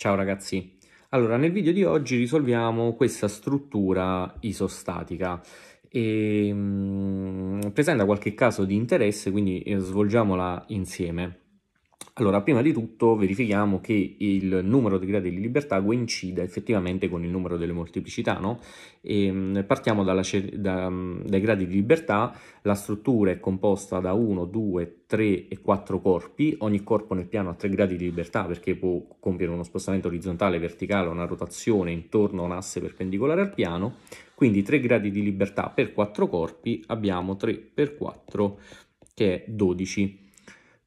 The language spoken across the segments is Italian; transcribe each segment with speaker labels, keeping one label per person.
Speaker 1: Ciao ragazzi! Allora, nel video di oggi risolviamo questa struttura isostatica e ehm, mh, presenta qualche caso di interesse, quindi eh, svolgiamola insieme. Allora, prima di tutto verifichiamo che il numero dei gradi di libertà coincida effettivamente con il numero delle molteplicità, no? E ehm, partiamo dalla, da, dai gradi di libertà, la struttura è composta da 1, 2, 3 e 4 corpi, ogni corpo nel piano ha 3 gradi di libertà perché può compiere uno spostamento orizzontale, verticale, una rotazione intorno a un asse perpendicolare al piano, quindi 3 gradi di libertà per 4 corpi abbiamo 3 per 4 che è 12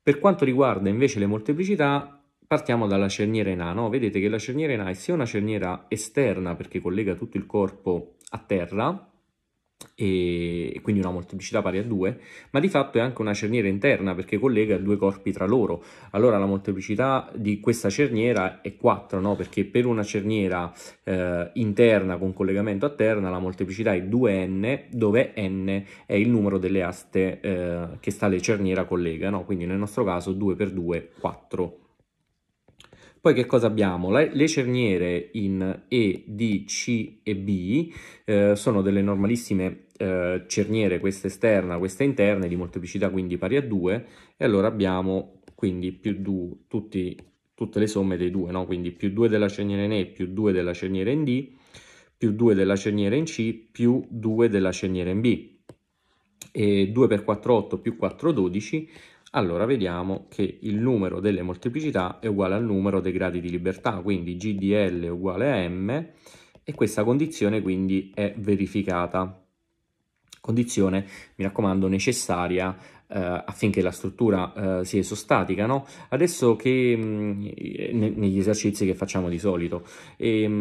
Speaker 1: per quanto riguarda invece le molteplicità, partiamo dalla cerniera in A. No? Vedete che la cerniera in A è sia una cerniera esterna perché collega tutto il corpo a terra, e quindi una molteplicità pari a 2, ma di fatto è anche una cerniera interna perché collega due corpi tra loro. Allora la molteplicità di questa cerniera è 4, no? perché per una cerniera eh, interna con collegamento a terna la molteplicità è 2n, dove n è il numero delle aste eh, che sta le cerniera collega, no? quindi nel nostro caso 2 per 2, 4. Poi che cosa abbiamo? Le cerniere in E, D, C e B eh, sono delle normalissime eh, cerniere, questa esterna, questa interna, di molteplicità quindi pari a 2, e allora abbiamo quindi più 2 tutti, tutte le somme dei due, no? quindi più 2 della cerniera in E più 2 della cerniera in D, più 2 della cerniera in C più 2 della cerniera in B. E 2 per 4 8 più 4 12 allora vediamo che il numero delle molteplicità è uguale al numero dei gradi di libertà, quindi GDL è uguale a m e questa condizione quindi è verificata. Condizione, mi raccomando, necessaria Uh, affinché la struttura uh, sia esostatica. No? Adesso che mh, mm, negli esercizi che facciamo di solito, e, ehm,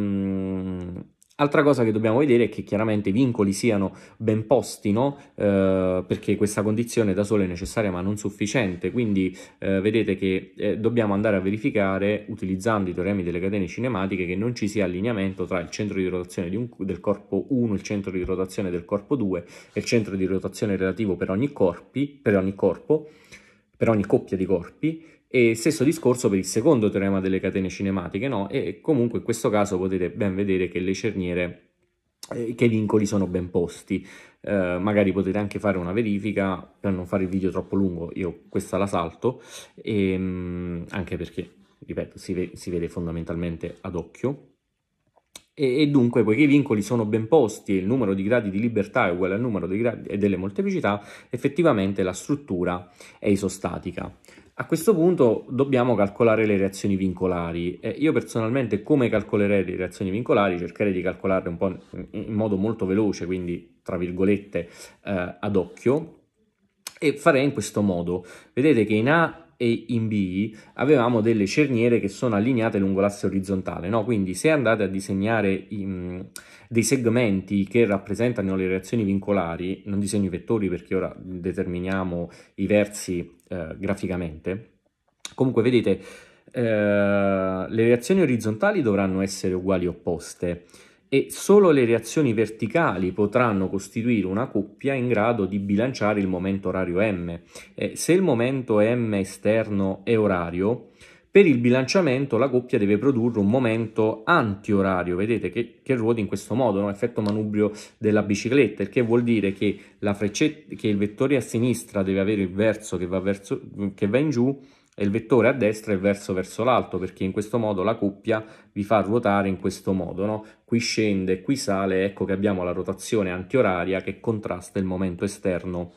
Speaker 1: mh, Altra cosa che dobbiamo vedere è che chiaramente i vincoli siano ben posti, no? eh, perché questa condizione da sola è necessaria ma non sufficiente, quindi eh, vedete che eh, dobbiamo andare a verificare, utilizzando i teoremi delle catene cinematiche, che non ci sia allineamento tra il centro di rotazione di un, del corpo 1, il centro di rotazione del corpo 2 e il centro di rotazione relativo per ogni, corpi, per ogni corpo, per ogni coppia di corpi, e stesso discorso per il secondo teorema delle catene cinematiche, no? E comunque in questo caso potete ben vedere che le cerniere eh, che i vincoli sono ben posti. Eh, magari potete anche fare una verifica per non fare il video troppo lungo. Io questa la salto, e, ehm, anche perché, ripeto, si, ve si vede fondamentalmente ad occhio. E, e, dunque, poiché i vincoli sono ben posti e il numero di gradi di libertà è uguale al numero dei gradi e delle molteplicità, effettivamente la struttura è isostatica. A questo punto dobbiamo calcolare le reazioni vincolari. Eh, io personalmente come calcolerei le reazioni vincolari? Cercherei di calcolarle un po' in, modo molto veloce, quindi tra virgolette eh, ad occhio, e farei in questo modo. Vedete che in A e in B avevamo delle cerniere che sono allineate lungo l'asse orizzontale, no? quindi se andate a disegnare in, mm, dei segmenti che rappresentano le reazioni vincolari, non disegno i vettori perché ora determiniamo i versi eh, graficamente. Comunque vedete, eh, le reazioni orizzontali dovranno essere uguali opposte e solo le reazioni verticali potranno costituire una coppia in grado di bilanciare il momento orario m. Eh, se il momento m esterno è orario, per il bilanciamento la coppia deve produrre un momento antiorario, vedete che, che ruota in questo modo, no? effetto manubrio della bicicletta, il che vuol dire che, frecce, che, il vettore a sinistra deve avere il verso che va, verso, che va in giù e il vettore a destra è il verso verso l'alto, perché in questo modo la coppia vi fa ruotare in questo modo, no? qui scende, qui sale, ecco che abbiamo la rotazione antioraria che contrasta il momento esterno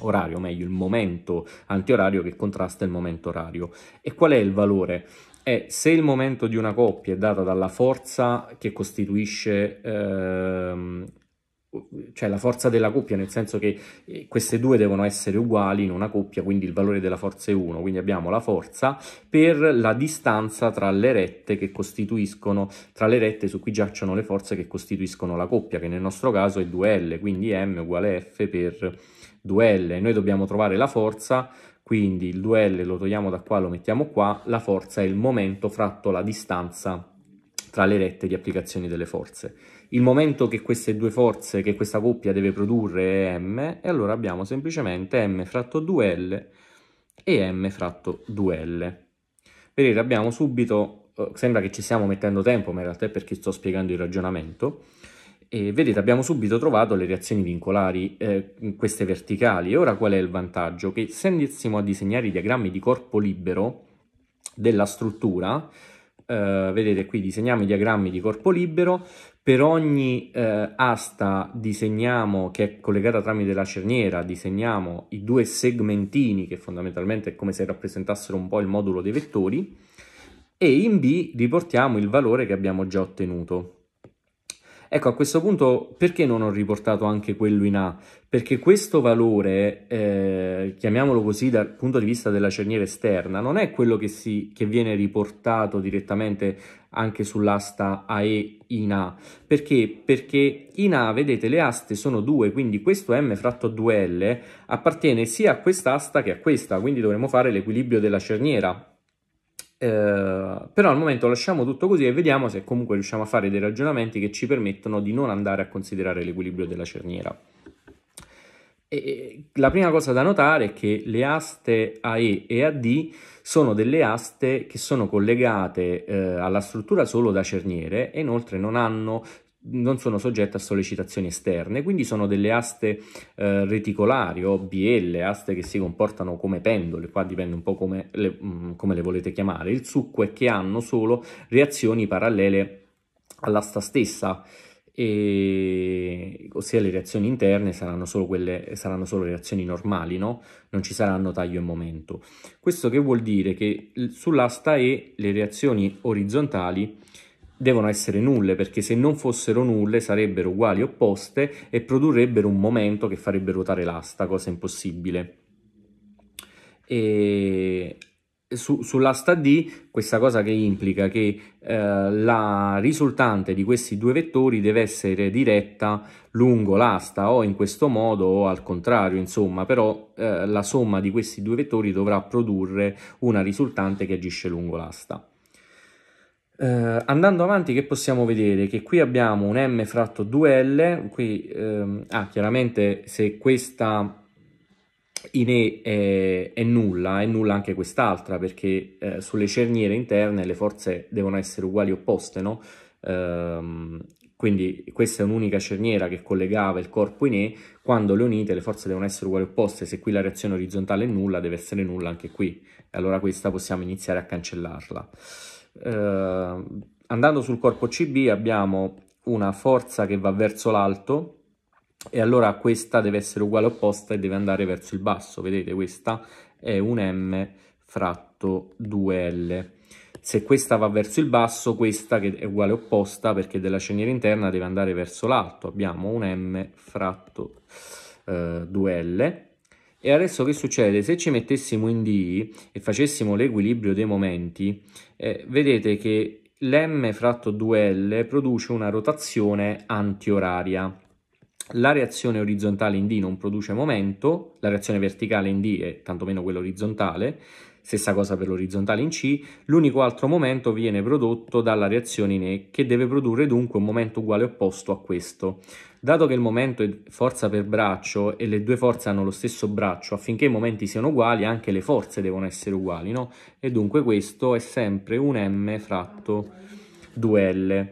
Speaker 1: orario, o meglio il momento antiorario che contrasta il momento orario. E qual è il valore? È se il momento di una coppia è data dalla forza che costituisce ehm, cioè la forza della coppia, nel senso che eh, queste due devono essere uguali in una coppia, quindi il valore della forza è 1, quindi abbiamo la forza per la distanza tra le rette che costituiscono, tra le rette su cui giacciono le forze che costituiscono la coppia, che nel nostro caso è 2L, quindi M uguale F per duelle, noi dobbiamo trovare la forza, quindi il 2L lo togliamo da qua, lo mettiamo qua, la forza è il momento fratto la distanza tra le rette di applicazione delle forze. Il momento che queste due forze, che questa coppia deve produrre è m, e allora abbiamo semplicemente m fratto 2l e m fratto 2l. Vedete, abbiamo subito, eh, sembra che ci stiamo mettendo tempo, ma in realtà è perché sto spiegando il ragionamento, e vedete, abbiamo subito trovato le reazioni vincolari, eh, queste verticali. E ora qual è il vantaggio? Che se andessimo a disegnare i diagrammi di corpo libero della struttura, eh, vedete qui disegniamo i diagrammi di corpo libero, per ogni eh, asta disegniamo, che è collegata tramite la cerniera, disegniamo i due segmentini, che fondamentalmente è come se rappresentassero un po' il modulo dei vettori, e in B riportiamo il valore che abbiamo già ottenuto. Ecco, a questo punto perché non ho riportato anche quello in A? Perché questo valore, eh, chiamiamolo così dal punto di vista della cerniera esterna, non è quello che, si, che viene riportato direttamente anche sull'asta AE in A. Perché? Perché in A, vedete, le aste sono due, quindi questo M fratto 2L appartiene sia a quest'asta che a questa, quindi dovremmo fare l'equilibrio della cerniera eh, però al momento lasciamo tutto così e vediamo se comunque riusciamo a fare dei ragionamenti che ci permettono di non andare a considerare l'equilibrio della cerniera. E la prima cosa da notare è che le aste AE e AD sono delle aste che sono collegate eh, alla struttura solo da cerniere e inoltre non hanno non sono soggette a sollecitazioni esterne, quindi sono delle aste eh, reticolari o BL, aste che si comportano come pendole, qua dipende un po' come le, mm, come le volete chiamare. Il succo è che hanno solo reazioni parallele all'asta stessa, e, ossia le reazioni interne saranno solo, quelle, saranno solo reazioni normali, no? non ci saranno taglio e momento. Questo che vuol dire che sull'asta E le reazioni orizzontali devono essere nulle perché se non fossero nulle sarebbero uguali opposte e produrrebbero un momento che farebbe ruotare l'asta, cosa impossibile. E su, sull'asta D questa cosa che implica che eh, la risultante di questi due vettori deve essere diretta lungo l'asta o in questo modo o al contrario, insomma, però eh, la somma di questi due vettori dovrà produrre una risultante che agisce lungo l'asta. Uh, andando avanti, che possiamo vedere? Che qui abbiamo un m fratto 2l, qui, um, ah, chiaramente se questa in E è, è nulla, è nulla anche quest'altra, perché eh, sulle cerniere interne le forze devono essere uguali opposte, no? Um, quindi questa è un'unica cerniera che collegava il corpo in E, quando le unite le forze devono essere uguali opposte, se qui la reazione orizzontale è nulla, deve essere nulla anche qui, e allora questa possiamo iniziare a cancellarla. Eh, andando sul corpo CB abbiamo una forza che va verso l'alto e allora questa deve essere uguale opposta e deve andare verso il basso. Vedete, questa è un M fratto 2L. Se questa va verso il basso, questa che è uguale opposta perché della cerniera interna deve andare verso l'alto. Abbiamo un M fratto eh, 2L e adesso che succede? Se ci mettessimo in D e facessimo l'equilibrio dei momenti, eh, vedete che l'M fratto 2L produce una rotazione antioraria. La reazione orizzontale in D non produce momento, la reazione verticale in D è tantomeno quella orizzontale, stessa cosa per l'orizzontale in C, l'unico altro momento viene prodotto dalla reazione in E, che deve produrre dunque un momento uguale opposto a questo. Dato che il momento è forza per braccio e le due forze hanno lo stesso braccio, affinché i momenti siano uguali anche le forze devono essere uguali, no? E dunque questo è sempre un M fratto 2L.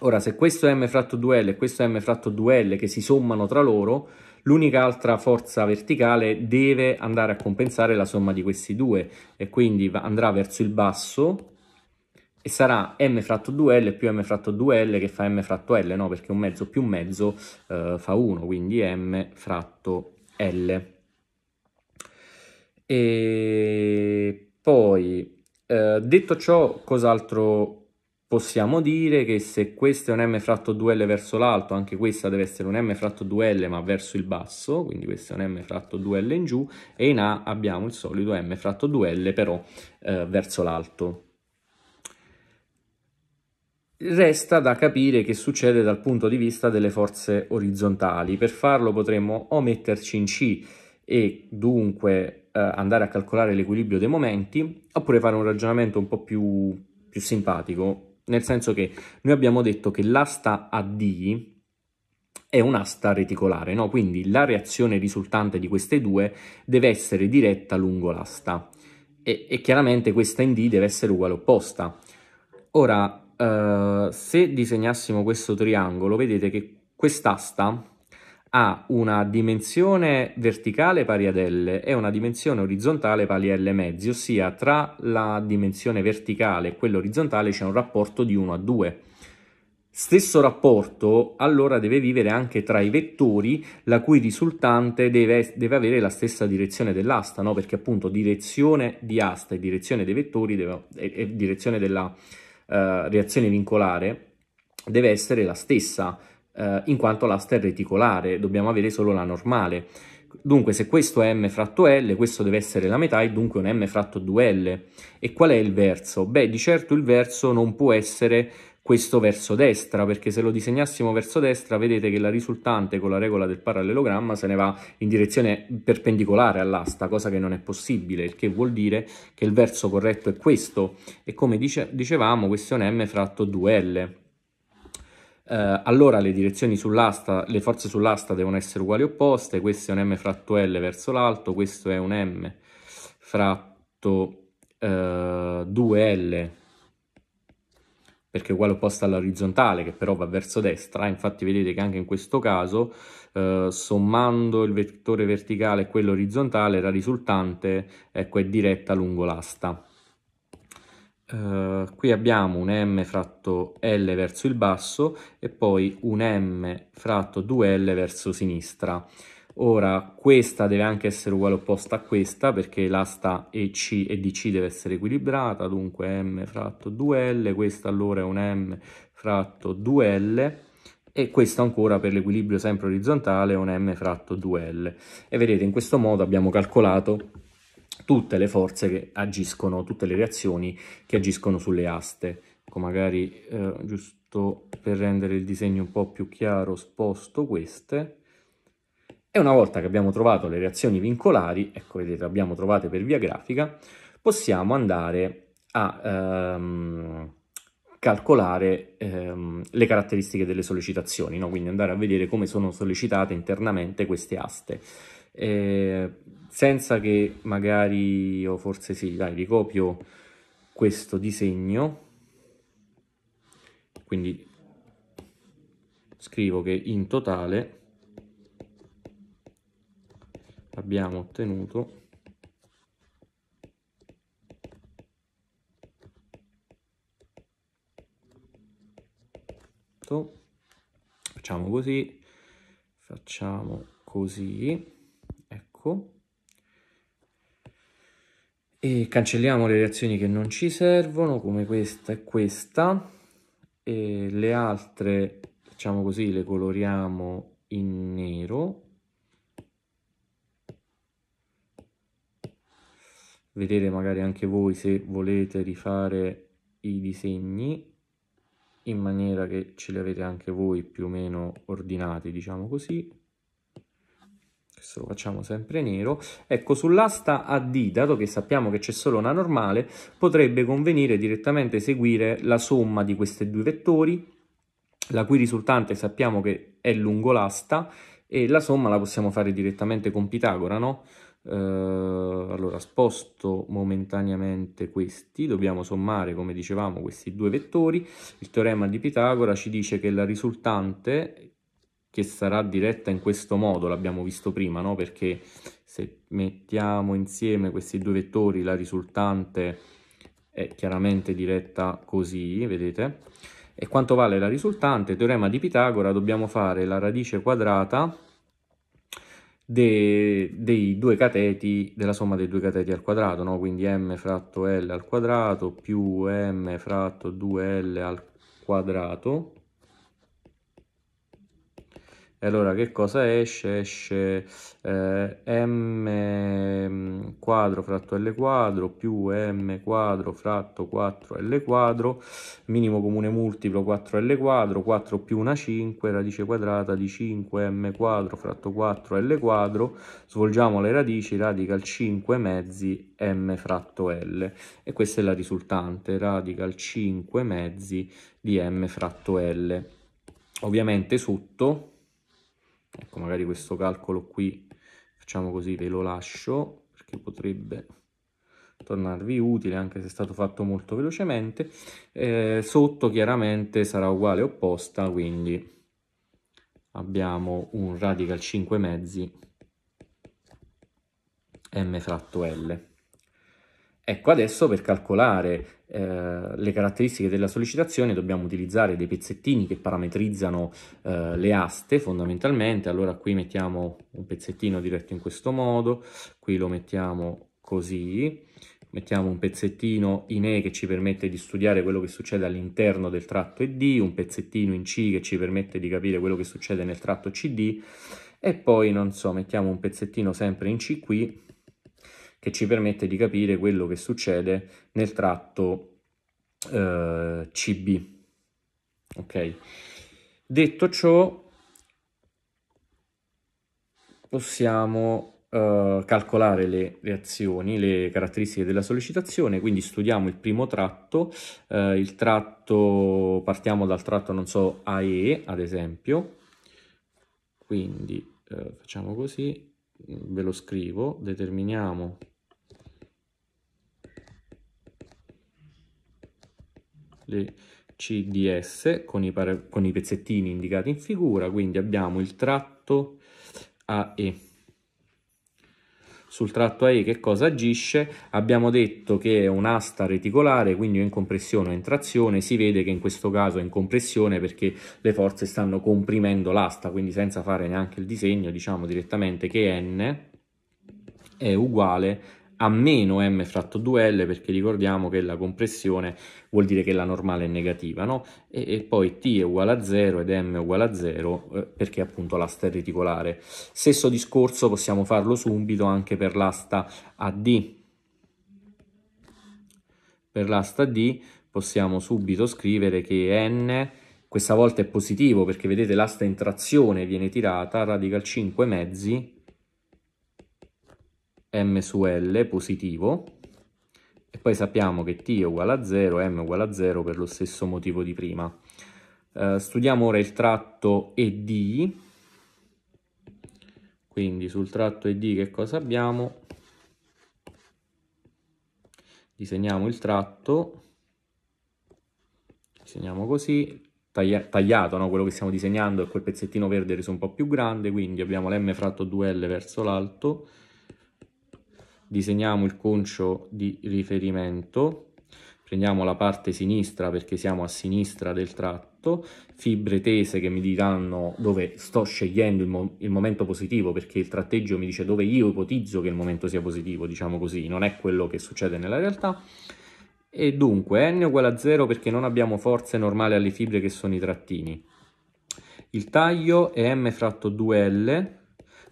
Speaker 1: Ora, se questo è M fratto 2L e questo è M fratto 2L che si sommano tra loro, L'unica altra forza verticale deve andare a compensare la somma di questi due e quindi andrà verso il basso e sarà m fratto 2l più m fratto 2l che fa m fratto l, no? Perché un mezzo più un mezzo eh, fa 1, quindi m fratto l. E poi, eh, detto ciò, cos'altro possiamo dire che se questo è un M fratto 2L verso l'alto, anche questa deve essere un M fratto 2L ma verso il basso, quindi questo è un M fratto 2L in giù, e in A abbiamo il solito M fratto 2L però eh, verso l'alto. Resta da capire che succede dal punto di vista delle forze orizzontali. Per farlo potremmo o metterci in C e dunque eh, andare a calcolare l'equilibrio dei momenti, oppure fare un ragionamento un po' più più simpatico nel senso che noi abbiamo detto che l'asta AD è un'asta reticolare, no? quindi la reazione risultante di queste due deve essere diretta lungo l'asta e, e chiaramente questa in D deve essere uguale opposta. Ora, eh, se disegnassimo questo triangolo, vedete che quest'asta ha una dimensione verticale pari ad L e una dimensione orizzontale pari a L mezzi, ossia tra la dimensione verticale e quella orizzontale c'è un rapporto di 1 a 2. Stesso rapporto allora deve vivere anche tra i vettori la cui risultante deve, deve avere la stessa direzione dell'asta, no? perché appunto direzione di asta e direzione dei vettori deve, e, e, direzione della uh, reazione vincolare deve essere la stessa eh, in quanto l'asta è reticolare, dobbiamo avere solo la normale. Dunque se questo è m fratto l, questo deve essere la metà e dunque un m fratto 2l. E qual è il verso? Beh, di certo il verso non può essere questo verso destra, perché se lo disegnassimo verso destra vedete che la risultante con la regola del parallelogramma se ne va in direzione perpendicolare all'asta, cosa che non è possibile, il che vuol dire che il verso corretto è questo e come dice, dicevamo questo è un m fratto 2l eh, allora le direzioni sull'asta, le forze sull'asta devono essere uguali opposte, questo è un M fratto L verso l'alto, questo è un M fratto eh, 2L perché è uguale opposta all'orizzontale che però va verso destra, infatti vedete che anche in questo caso eh, sommando il vettore verticale e quello orizzontale la risultante ecco, è diretta lungo l'asta. Eh, qui abbiamo un m fratto l verso il basso e poi un m fratto 2l verso sinistra. Ora questa deve anche essere uguale opposta a questa perché l'asta EC e DC deve essere equilibrata, dunque m fratto 2l, questa allora è un m fratto 2l e questo ancora per l'equilibrio sempre orizzontale è un m fratto 2l. E vedete in questo modo abbiamo calcolato tutte le forze che agiscono, tutte le reazioni che agiscono sulle aste. Ecco, magari eh, giusto per rendere il disegno un po' più chiaro sposto queste. E una volta che abbiamo trovato le reazioni vincolari, ecco vedete, le abbiamo trovate per via grafica, possiamo andare a... Ehm, calcolare ehm, le caratteristiche delle sollecitazioni, no? quindi andare a vedere come sono sollecitate internamente queste aste eh, senza che magari, o forse sì, dai, ricopio questo disegno, quindi scrivo che in totale abbiamo ottenuto facciamo così facciamo così blocco e cancelliamo le reazioni che non ci servono come questa e questa e le altre facciamo così le coloriamo in nero vedete magari anche voi se volete rifare i disegni in maniera che ce li avete anche voi più o meno ordinati diciamo così questo lo facciamo sempre nero, ecco sull'asta AD dato che sappiamo che c'è solo una normale, potrebbe convenire direttamente seguire la somma di questi due vettori, la cui risultante sappiamo che è lungo l'asta, e la somma la possiamo fare direttamente con Pitagora, no? Eh, allora sposto momentaneamente questi, dobbiamo sommare come dicevamo questi due vettori, il teorema di Pitagora ci dice che la risultante che sarà diretta in questo modo, l'abbiamo visto prima, no? perché se mettiamo insieme questi due vettori la risultante è chiaramente diretta così, vedete? E quanto vale la risultante? Teorema di Pitagora, dobbiamo fare la radice quadrata de, dei due cateti, della somma dei due cateti al quadrato, no? quindi m fratto l al quadrato più m fratto 2l al quadrato e allora che cosa esce? Esce eh, m mm, quadro fratto L quadro più m quadro fratto 4L quadro, minimo comune multiplo 4L quadro, 4 più una 5, radice quadrata di 5m quadro fratto 4L quadro, svolgiamo le radici, radical 5 mezzi m fratto L. E questa è la risultante, radical 5 mezzi di m fratto L. Ovviamente sotto ecco magari questo calcolo qui facciamo così ve lo lascio perché potrebbe tornarvi utile anche se è stato fatto molto velocemente eh, sotto chiaramente sarà uguale opposta quindi abbiamo un radical 5 mezzi m fratto l Ecco, adesso per calcolare eh, le caratteristiche della sollecitazione dobbiamo utilizzare dei pezzettini che parametrizzano eh, le aste fondamentalmente. Allora qui mettiamo un pezzettino diretto in questo modo, qui lo mettiamo così, mettiamo un pezzettino in E che ci permette di studiare quello che succede all'interno del tratto ED, un pezzettino in C che ci permette di capire quello che succede nel tratto CD e poi, non so, mettiamo un pezzettino sempre in C qui che ci permette di capire quello che succede nel tratto eh, CB. Ok? Detto ciò, possiamo eh, calcolare le reazioni, le caratteristiche della sollecitazione, quindi studiamo il primo tratto, eh, il tratto, partiamo dal tratto, non so, AE ad esempio, quindi eh, facciamo così, ve lo scrivo, determiniamo le CDS con i, con i pezzettini indicati in figura, quindi abbiamo il tratto AE. Sul tratto AE che cosa agisce? Abbiamo detto che è un'asta reticolare, quindi o in compressione o in trazione, si vede che in questo caso è in compressione perché le forze stanno comprimendo l'asta, quindi senza fare neanche il disegno diciamo direttamente che N è uguale a meno m fratto 2l perché ricordiamo che la compressione vuol dire che la normale è negativa no? e, e poi t è uguale a 0 ed m è uguale a 0 eh, perché appunto l'asta è reticolare stesso discorso possiamo farlo subito anche per l'asta ad per l'asta d possiamo subito scrivere che n questa volta è positivo perché vedete l'asta in trazione viene tirata radical 5 mezzi m su l positivo e poi sappiamo che t è uguale a 0, m è uguale a 0 per lo stesso motivo di prima. Uh, studiamo ora il tratto ED, quindi sul tratto ED che cosa abbiamo? Disegniamo il tratto, disegniamo così, taglia tagliato, no? quello che stiamo disegnando è quel pezzettino verde reso un po' più grande, quindi abbiamo l'm fratto 2l verso l'alto, disegniamo il concio di riferimento, prendiamo la parte sinistra perché siamo a sinistra del tratto, fibre tese che mi diranno dove sto scegliendo il, mo il, momento positivo perché il tratteggio mi dice dove io ipotizzo che il momento sia positivo, diciamo così, non è quello che succede nella realtà. E dunque n uguale a 0 perché non abbiamo forze normali alle fibre che sono i trattini. Il taglio è m fratto 2l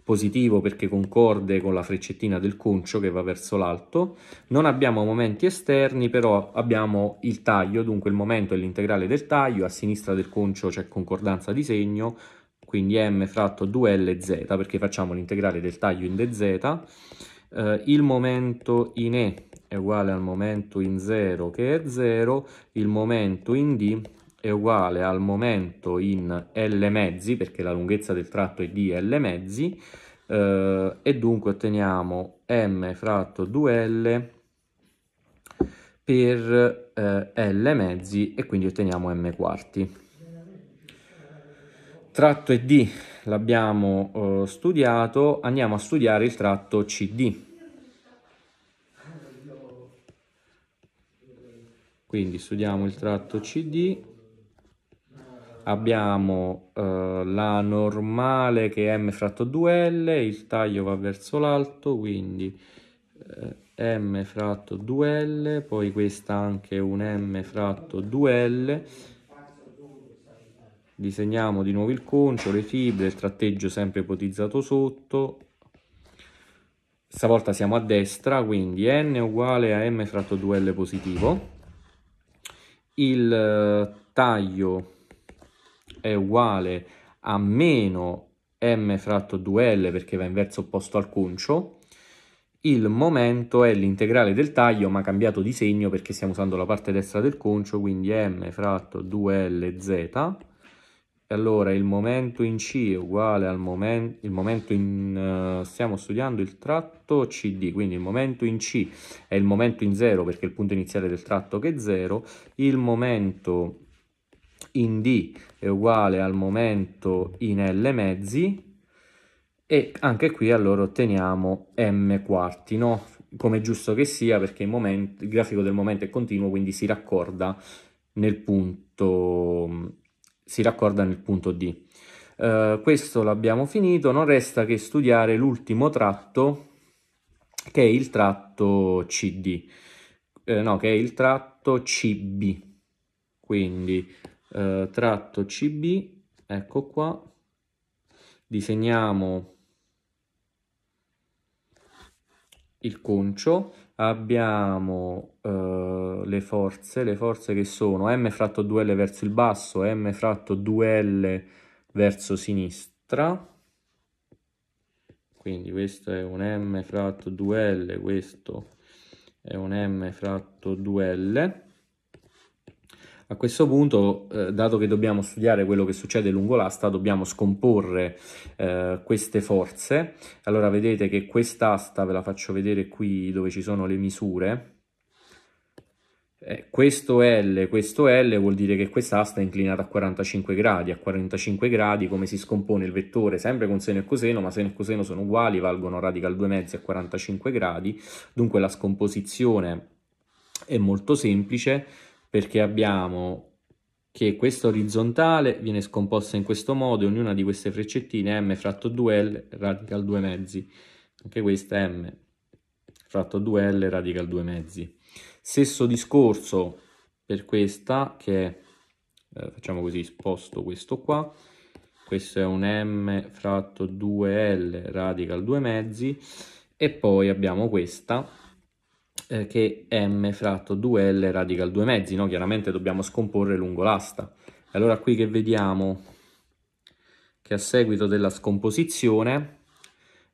Speaker 1: positivo perché concorde con la freccettina del concio che va verso l'alto. Non abbiamo momenti esterni, però abbiamo il taglio, dunque il momento è l'integrale del taglio, a sinistra del concio c'è concordanza di segno, quindi m fratto 2lz perché facciamo l'integrale del taglio in dz. Eh, il momento in e è uguale al momento in 0 che è 0, il momento in d è uguale al momento in L mezzi, perché la lunghezza del tratto è di L mezzi, eh, e dunque otteniamo M fratto 2L per eh, L mezzi e quindi otteniamo M quarti. Tratto ED l'abbiamo eh, studiato, andiamo a studiare il tratto CD. Quindi studiamo il tratto CD abbiamo eh, la normale che è m fratto 2l, il taglio va verso l'alto, quindi eh, m fratto 2l, poi questa anche un m fratto 2l, disegniamo di nuovo il concio, le fibre, il tratteggio sempre ipotizzato sotto, stavolta siamo a destra, quindi n uguale a m fratto 2l positivo, il eh, taglio è uguale a meno m fratto 2l perché va in verso opposto al concio, il momento è l'integrale del taglio ma cambiato di segno perché stiamo usando la parte destra del concio, quindi m fratto 2lz, e allora il momento in C è uguale al momen momento, in... Uh, stiamo studiando il tratto CD, quindi il momento in C è il momento in 0 perché il punto iniziale del tratto che è 0, il momento in D è uguale al momento in L mezzi e anche qui allora otteniamo m quarti, no? come è giusto che sia perché il, momento, il, grafico del momento è continuo quindi si raccorda nel punto, si raccorda nel punto D. Uh, questo l'abbiamo finito, non resta che studiare l'ultimo tratto che è il tratto CD, eh, no, che è il tratto CB, quindi eh, tratto cb ecco qua disegniamo il concio abbiamo eh, le forze le forze che sono m fratto 2l verso il basso m fratto 2l verso sinistra quindi questo è un m fratto 2l questo è un m fratto 2l a questo punto, eh, dato che dobbiamo studiare quello che succede lungo l'asta, dobbiamo scomporre eh, queste forze. Allora vedete che quest'asta, ve la faccio vedere qui dove ci sono le misure, eh, questo L, questo L vuol dire che quest'asta è inclinata a 45 gradi, a 45 gradi come si scompone il vettore, sempre con seno e coseno, ma seno e coseno sono uguali, valgono radical 2 mezzi a 45 gradi, dunque la scomposizione è molto semplice, perché abbiamo che questo orizzontale viene scomposta in questo modo, ognuna di queste freccettine m fratto 2l radical 2 mezzi, anche questa m fratto 2l radical 2 mezzi. Stesso discorso per questa che è, eh, facciamo così, sposto questo qua, questo è un m fratto 2l radical 2 mezzi e poi abbiamo questa eh, che m fratto 2l radical 2 mezzi, no? chiaramente dobbiamo scomporre lungo l'asta. Allora qui che vediamo che a seguito della scomposizione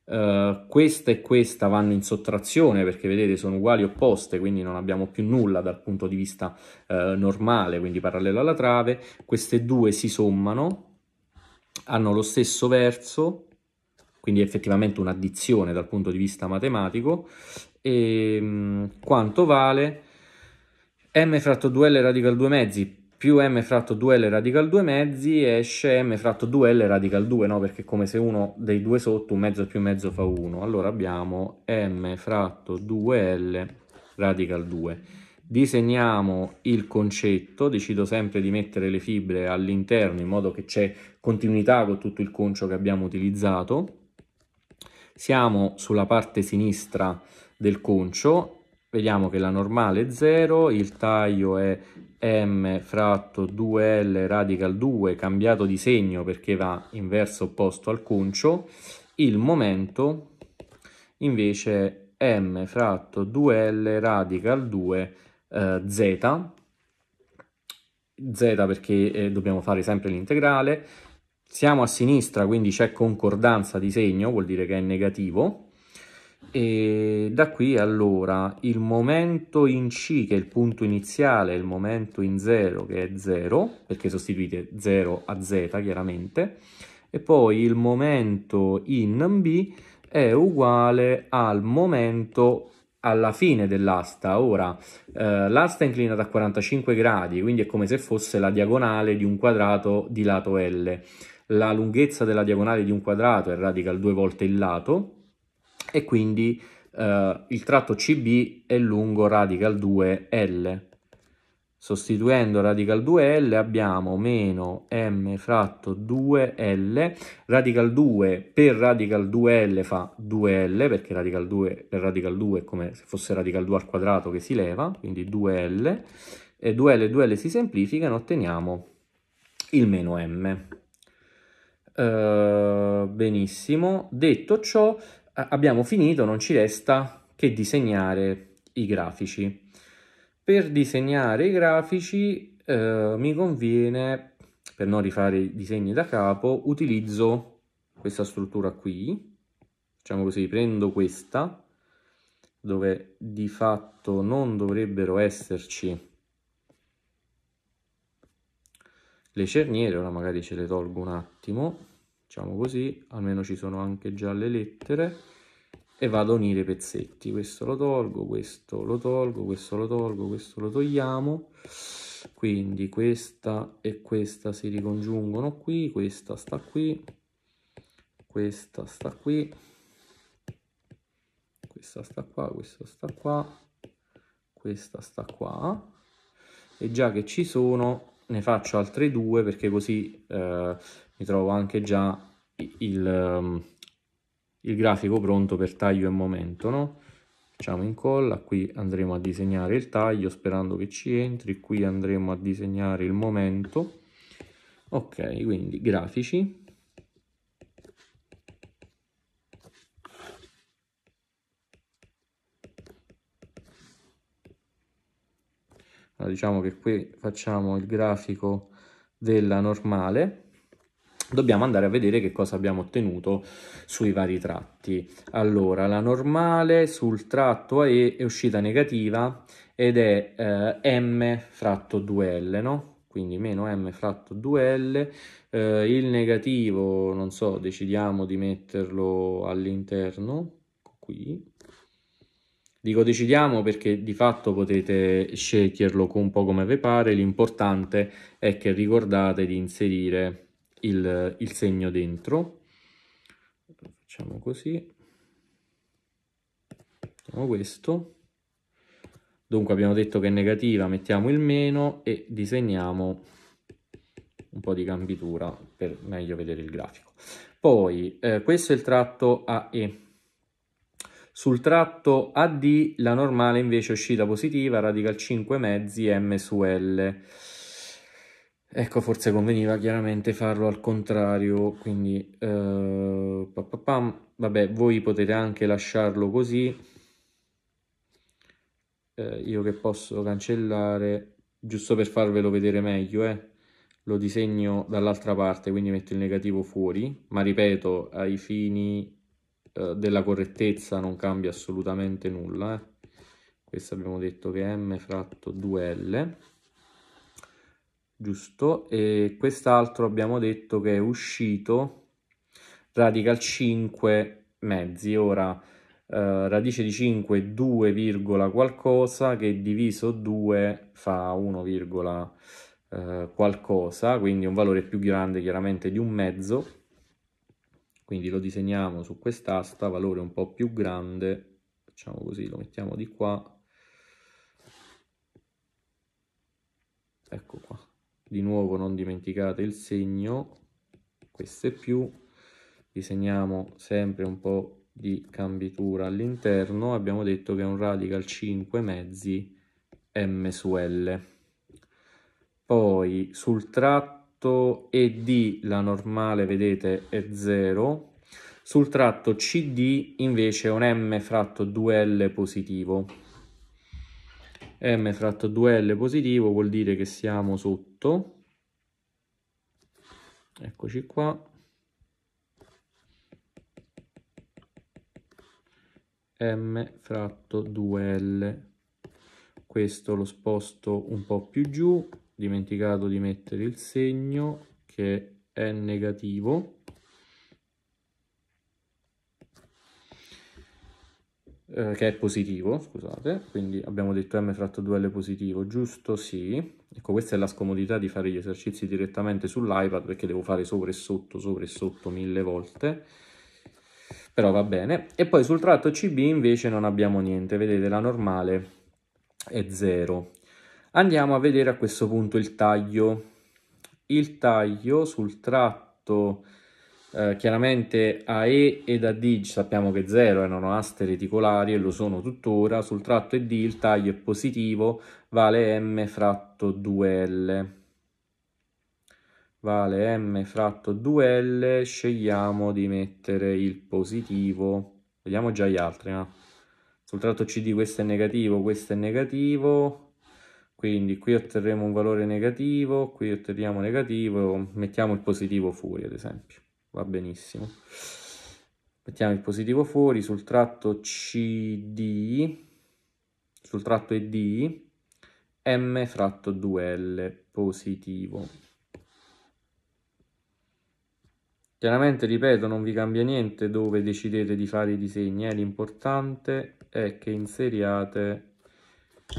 Speaker 1: eh, questa e questa vanno in sottrazione perché vedete sono uguali opposte quindi non abbiamo più nulla dal punto di vista eh, normale quindi parallelo alla trave queste due si sommano hanno lo stesso verso quindi effettivamente un'addizione dal punto di vista matematico, e ehm, mh, quanto vale m fratto 2l radical 2 mezzi più m fratto 2l radical 2 mezzi esce m fratto 2l radical 2, no? Perché come se uno dei due sotto, un mezzo più mezzo fa 1. Allora abbiamo m fratto 2l radical 2. Disegniamo il concetto, decido sempre di mettere le fibre all'interno in modo che c'è continuità con tutto il concio che abbiamo utilizzato. Siamo sulla parte sinistra del concio, vediamo che la normale è 0, il taglio è m fratto 2l radical 2 cambiato di segno perché va in verso opposto al concio, il momento invece è m fratto 2l radical 2 eh, z, z perché eh, dobbiamo fare sempre l'integrale, siamo a sinistra quindi c'è concordanza di segno, vuol dire che è negativo, e da qui allora il momento in C che è il punto iniziale, il momento in 0 che è 0, perché sostituite 0 a Z chiaramente, e poi il momento in B è uguale al momento alla fine dell'asta. Ora, eh, l'asta è inclinata a 45 gradi, quindi è come se fosse la diagonale di un quadrato di lato L. La lunghezza della diagonale di un quadrato è radical due volte il lato, e quindi eh, il tratto CB è lungo radical 2L. Sostituendo radical 2L abbiamo meno m fratto 2L, radical 2 per radical 2L fa 2L perché radical 2 per radical 2 è come se fosse radical 2 al quadrato che si leva, quindi 2L, e 2L e 2L si semplificano, otteniamo il meno m. Uh, benissimo, detto ciò abbiamo finito, non ci resta che disegnare i grafici. Per disegnare i grafici eh, mi conviene, per non rifare i disegni da capo, utilizzo questa struttura qui, diciamo così, prendo questa, dove di fatto non dovrebbero esserci le cerniere, ora magari ce le tolgo un attimo, facciamo così, almeno ci sono anche già le lettere e vado a unire i pezzetti, questo lo tolgo, questo lo tolgo, questo lo tolgo, questo lo togliamo, quindi questa e questa si ricongiungono qui, questa sta qui, questa sta qui, questa sta qua, questa sta qua, questa sta qua, e già che ci sono ne faccio altre due perché così eh, mi trovo anche già il, ehm, il, grafico pronto per taglio e momento, no? Facciamo incolla, qui andremo a disegnare il taglio sperando che ci entri, qui andremo a disegnare il momento. Ok, quindi grafici, allora, diciamo che qui facciamo il grafico della normale, dobbiamo andare a vedere che cosa abbiamo ottenuto sui vari tratti. Allora, la normale sul tratto AE è uscita negativa ed è eh, M fratto 2L, no? Quindi meno M fratto 2L. Eh, il negativo, non so, decidiamo di metterlo all'interno, qui, Dico decidiamo perché di fatto potete sceglierlo un po' come vi pare, l'importante è che ricordate di inserire il, il segno dentro. Facciamo così. Facciamo questo. Dunque abbiamo detto che è negativa, mettiamo il meno e disegniamo un po' di cambiatura per meglio vedere il grafico. Poi eh, questo è il tratto AE sul tratto AD la normale invece è uscita positiva, radical 5 mezzi M su L. Ecco, forse conveniva chiaramente farlo al contrario, quindi eh, vabbè, voi potete anche lasciarlo così. Eh, io che posso cancellare, giusto per farvelo vedere meglio, eh. lo disegno dall'altra parte, quindi metto il negativo fuori, ma ripeto, ai fini eh, della correttezza non cambia assolutamente nulla. Eh. Questo abbiamo detto che è m fratto 2l, giusto? E quest'altro abbiamo detto che è uscito radical 5 mezzi. Ora, eh, radice di 5 è 2, qualcosa che diviso 2 fa 1, eh, qualcosa, quindi un valore più grande chiaramente di un mezzo quindi lo disegniamo su quest'asta, valore un po' più grande, facciamo così, lo mettiamo di qua, ecco qua, di nuovo non dimenticate il segno, questo è più, disegniamo sempre un po' di cambiatura all'interno, abbiamo detto che è un radical 5 mezzi m su l. Poi sul tratto tratto ED la normale, vedete, è 0. Sul tratto CD invece è un M fratto 2L positivo. M fratto 2L positivo vuol dire che siamo sotto. Eccoci qua. M fratto 2L. Questo lo sposto un po' più giù dimenticato di mettere il segno che è negativo eh, che è positivo, scusate, quindi abbiamo detto m fratto 2l positivo, giusto? Sì. Ecco, questa è la scomodità di fare gli esercizi direttamente sull'iPad perché devo fare sopra e sotto, sopra e sotto mille volte però va bene. E poi sul tratto CB invece non abbiamo niente, vedete la normale è 0, Andiamo a vedere a questo punto il taglio. Il taglio sul tratto eh, chiaramente a E ed a D sappiamo che 0 erano aste reticolari e lo sono tuttora. Sul tratto ED il taglio è positivo, vale M fratto 2L vale m fratto 2l, scegliamo di mettere il positivo, vediamo già gli altri, no? sul tratto cd questo è negativo, questo è negativo, quindi qui otterremo un valore negativo, qui otterremo negativo, mettiamo il positivo fuori ad esempio, va benissimo. Mettiamo il positivo fuori sul tratto CD, sul tratto ED, M fratto 2L positivo. Chiaramente, ripeto, non vi cambia niente dove decidete di fare i disegni, eh? l'importante è che inseriate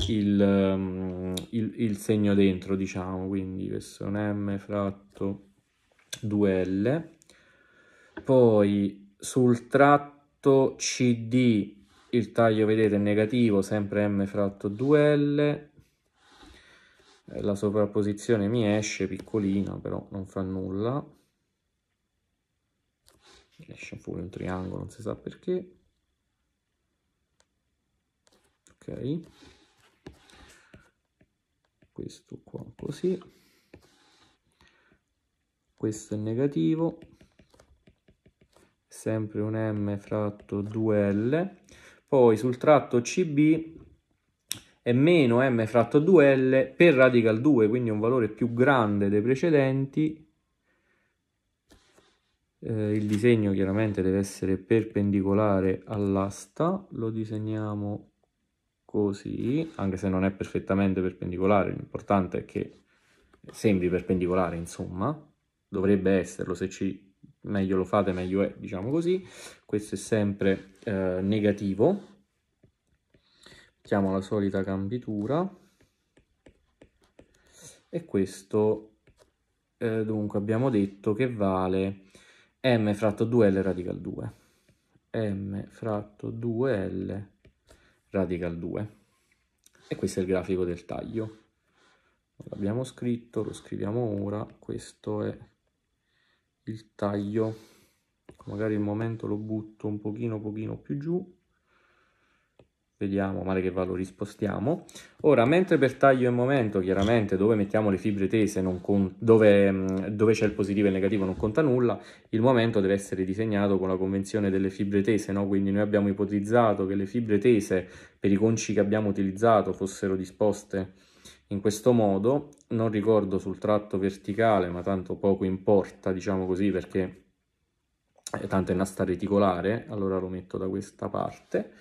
Speaker 1: il, ehm, il, il segno dentro, diciamo, quindi questo è un M fratto 2L. Poi sul tratto CD il taglio, vedete, è negativo, sempre M fratto 2L. Eh, la sovrapposizione mi esce piccolina, però non fa nulla. Mi esce fuori un triangolo, non si sa perché. Ok questo qua così questo è negativo sempre un m fratto 2l poi sul tratto cb è meno m fratto 2l per radical 2 quindi un valore più grande dei precedenti eh, il disegno chiaramente deve essere perpendicolare all'asta lo disegniamo così, anche se non è perfettamente perpendicolare, l'importante è che sembri perpendicolare, insomma, dovrebbe esserlo, se ci meglio lo fate meglio è, diciamo così, questo è sempre eh, negativo, mettiamo la solita cambitura, e questo eh, dunque abbiamo detto che vale m fratto 2l radical 2 m fratto 2l radical 2 e questo è il grafico del taglio l'abbiamo scritto lo scriviamo ora questo è il taglio ecco, magari il momento lo butto un pochino pochino più giù vediamo male che va lo rispostiamo ora mentre per taglio e momento chiaramente dove mettiamo le fibre tese con... dove, dove c'è il positivo e il negativo non conta nulla il momento deve essere disegnato con la convenzione delle fibre tese no? quindi noi abbiamo ipotizzato che le fibre tese per i conci che abbiamo utilizzato fossero disposte in questo modo non ricordo sul tratto verticale ma tanto poco importa diciamo così perché eh, tanto è una star reticolare, allora lo metto da questa parte,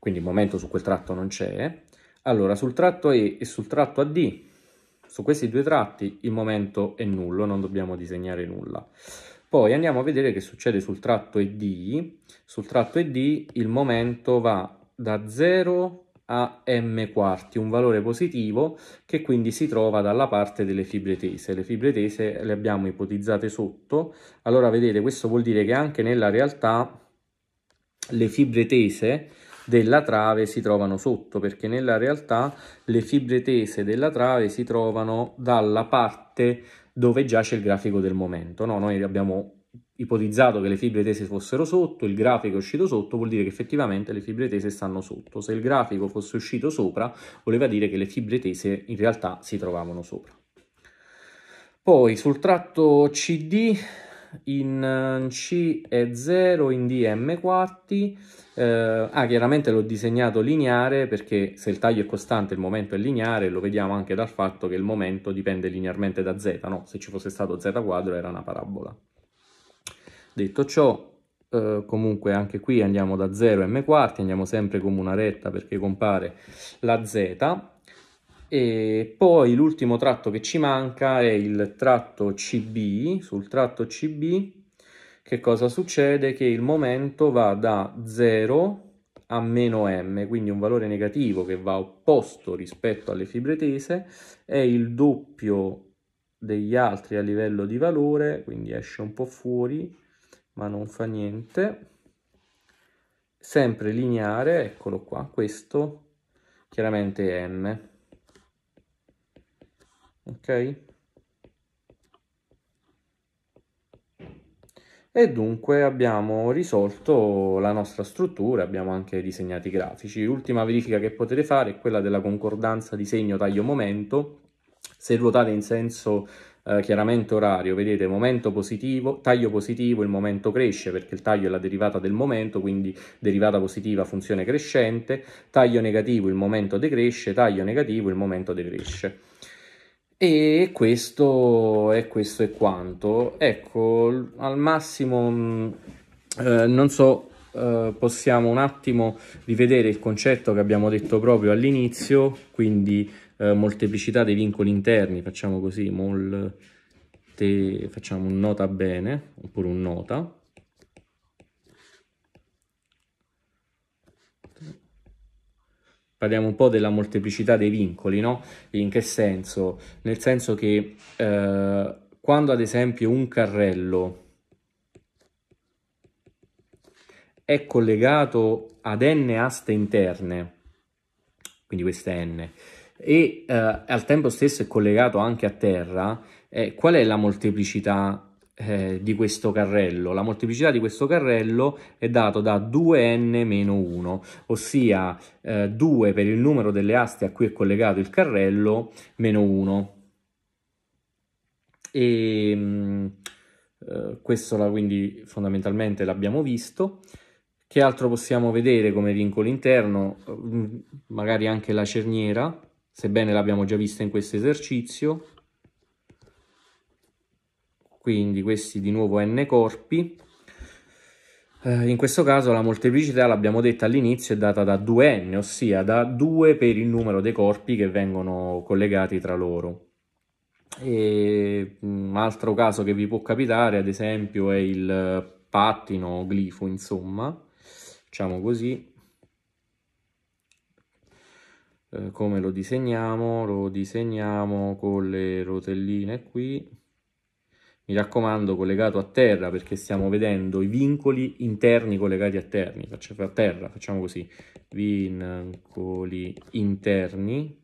Speaker 1: quindi il momento su quel tratto non c'è. Allora, sul tratto E e sul tratto AD, su questi due tratti il momento è nullo, non dobbiamo disegnare nulla. Poi andiamo a vedere che succede sul tratto ED. Sul tratto ED il momento va da 0 a m quarti, un valore positivo che quindi si trova dalla parte delle fibre tese. Le fibre tese le abbiamo ipotizzate sotto, allora vedete questo vuol dire che anche nella realtà le fibre tese della trave si trovano sotto perché nella realtà le fibre tese della trave si trovano dalla parte dove giace il grafico del momento. No? Noi abbiamo ipotizzato che le fibre tese fossero sotto, il grafico è uscito sotto, vuol dire che effettivamente le fibre tese stanno sotto. Se il grafico fosse uscito sopra, voleva dire che le fibre tese in realtà si trovavano sopra. Poi sul tratto CD in eh, C è 0, in D è M quarti. Eh, ah, chiaramente l'ho disegnato lineare perché se il taglio è costante il momento è lineare, lo vediamo anche dal fatto che il momento dipende linearmente da z, no? Se ci fosse stato z quadro era una parabola. Detto ciò, eh, comunque anche qui andiamo da 0 m quarti, andiamo sempre come una retta perché compare la z e poi l'ultimo tratto che ci manca è il tratto CB, sul tratto CB che cosa succede? Che il momento va da 0 a meno m, quindi un valore negativo che va opposto rispetto alle fibre tese, è il doppio degli altri a livello di valore, quindi esce un po' fuori, ma non fa niente sempre lineare eccolo qua questo chiaramente è m ok e dunque abbiamo risolto la nostra struttura, abbiamo anche disegnato i grafici. L'ultima verifica che potete fare è quella della concordanza di segno taglio momento. Se ruotate in senso eh, chiaramente orario, vedete momento positivo, taglio positivo, il momento cresce perché il taglio è la derivata del momento, quindi derivata positiva funzione crescente, taglio negativo il momento decresce, taglio negativo il momento decresce. E questo è, questo è quanto. Ecco, al massimo mm, eh, non so Uh, possiamo un attimo rivedere il concetto che abbiamo detto proprio all'inizio, quindi eh, molteplicità dei vincoli interni, facciamo così, molte, facciamo un nota bene, oppure un nota, parliamo un po' della molteplicità dei vincoli, no? In che senso? Nel senso che eh, quando ad esempio un carrello è collegato ad n aste interne, quindi questa è n, e eh, al tempo stesso è collegato anche a terra, eh, qual è la molteplicità eh, di questo carrello? La molteplicità di questo carrello è dato da 2n-1, ossia 2 eh, per il numero delle aste a cui è collegato il carrello meno 1. E, mm, eh, questo la, quindi fondamentalmente l'abbiamo visto. Che altro possiamo vedere come vincolo interno? Mm, magari anche la cerniera sebbene l'abbiamo già vista in questo esercizio. Quindi questi di nuovo n corpi. Eh, in questo caso la molteplicità, l'abbiamo detta all'inizio, è data da 2n, ossia da 2 per il numero dei corpi che vengono collegati tra loro. E un mm, altro caso che vi può capitare, ad esempio, è il pattino o glifo, insomma, diciamo così, eh, come lo disegniamo lo disegniamo con le rotelline qui mi raccomando collegato a terra perché stiamo vedendo i vincoli interni collegati a, terni, a terra facciamo così vincoli interni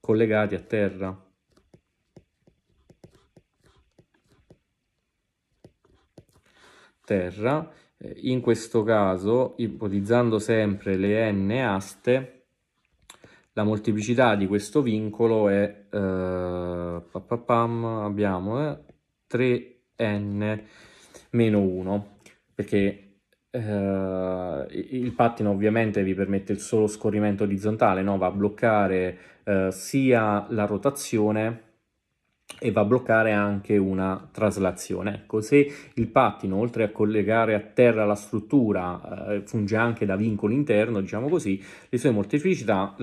Speaker 1: collegati a terra terra eh, in questo caso, ipotizzando sempre le n aste, la molteplicità di questo vincolo è, eh, papapam, abbiamo eh, 3n meno 1, perché Uh, il pattino ovviamente vi permette il solo scorrimento orizzontale, no? va a bloccare uh, sia la rotazione e va a bloccare anche una traslazione. Ecco, se il pattino, oltre a collegare a terra la struttura, eh, funge anche da vincolo interno, diciamo così, la sua molteplicità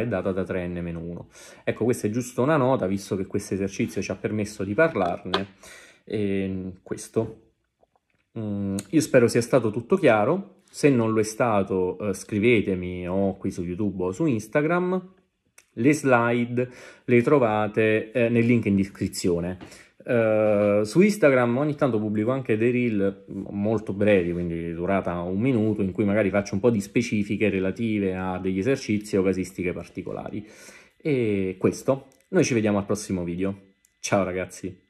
Speaker 1: è data da 3n-1. Ecco, questa è giusto una nota, visto che questo esercizio ci ha permesso di parlarne. E ehm, questo. Mm, io spero sia stato tutto chiaro. Se non lo è stato, eh, scrivetemi o qui su YouTube o su Instagram. Le slide le trovate eh, nel link in descrizione. Uh, su Instagram ogni tanto pubblico anche dei reel molto brevi, quindi durata un minuto, in cui magari faccio un po' di specifiche relative a degli esercizi o casistiche particolari. E questo, noi ci vediamo al prossimo video. Ciao ragazzi!